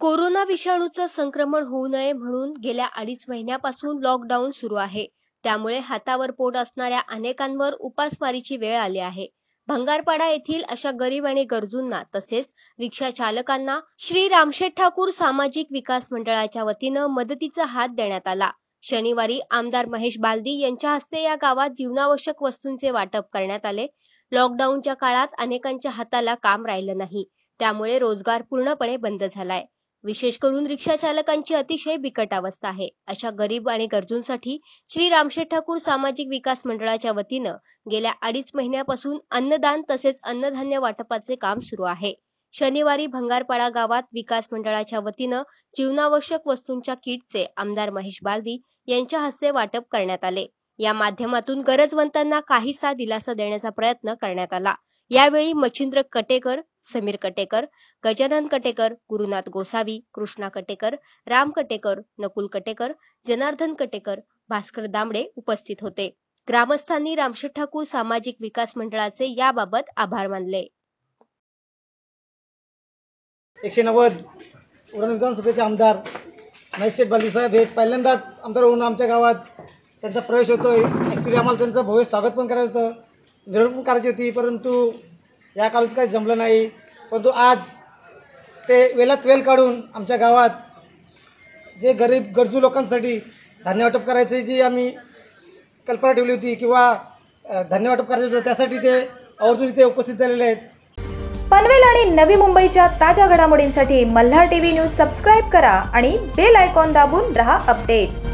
corona विषाणूचं संक्रमण होऊ नये म्हणून गेल्या अडीच महिन्यापासून लॉकडाऊन सुरू आहे त्यामुळे हातावर पोट असणाऱ्या अनेकांवर उपासमारीची वेळ आली आहे भंगारपाडा येथील अशा गरीब आणि गरजूंना तसेच रिक्षा चालकांना श्री रामशेठ ठाकूर सामाजिक विकास मंडळाच्या वतीनं मदतीचा हात देण्यात आला शनिवारी आमदार महेश बालदी यांच्या हस्ते या गावात जीवनावश्यक वस्तूंचे वाटप करण्यात आले लॉकडाऊनच्या काळात अनेकांच्या हाताला काम राहिलं नाही त्यामुळे रोजगार पूर्णपणे बंद झालाय विशेष करून रिक्षा चालकांची अतिशय बिकट अवस्था आहे अशा गरीब आणि गरजूंसाठी श्री रामशेठ ठाकूर सामाजिक विकास मंडळाच्या वतीनं गेल्या अडीच महिन्यापासून अन्नदान तसेच अन्नधान्य वाटपाचे काम सुरू आहे शनिवारी भंगारपाडा गावात विकास मंडळाच्या वतीनं जीवनावश्यक वस्तूंच्या किटचे आमदार महेश बालदी यांच्या हस्ते वाटप करण्यात आले या माध्यमातून गरजवंतांना काहीसा दिलासा देण्याचा प्रयत्न करण्यात आला यावेळी मच्छिंद्र कटेकर समीर कटेकर गजानन कटेकर गुरुनाथ गोसावी कृष्णा कटेकर राम कटेकर नकुल कटेकर जनार्दन कटेकर भास्कर दामडे उपस्थित होते ग्रामस्थांनी रामशेठ ठाकूर सामाजिक विकास मंडळाचे याबाबत आभार मानले एकशे नव्वद विधानसभेचे आमदार महेश बाली साहेब हे पहिल्यांदाच आमदार होऊन आमच्या गावात त्यांचा प्रवेश होतो आहे ॲक्च्युली आम्हाला त्यांचं भव्य स्वागत पण करायचं होतं मिरवणूक पण करायची होती परंतु या काळात काही जमलं नाही परंतु आज ते वेलात वेल काढून आमच्या गावात जे गरीब गरजू लोकांसाठी धान्य वाटप करायची जी आम्ही कल्पना ठेवली होती किंवा धान्य वाटप करायचं होतं त्यासाठी ते आवर्जून इथे उपस्थित झालेले आहेत पनवेल आणि नवी मुंबईच्या ताज्या घडामोडींसाठी मल्हार व्ही न्यूज सबस्क्राईब करा आणि बेल आयकॉन दाबून रहा अपडेट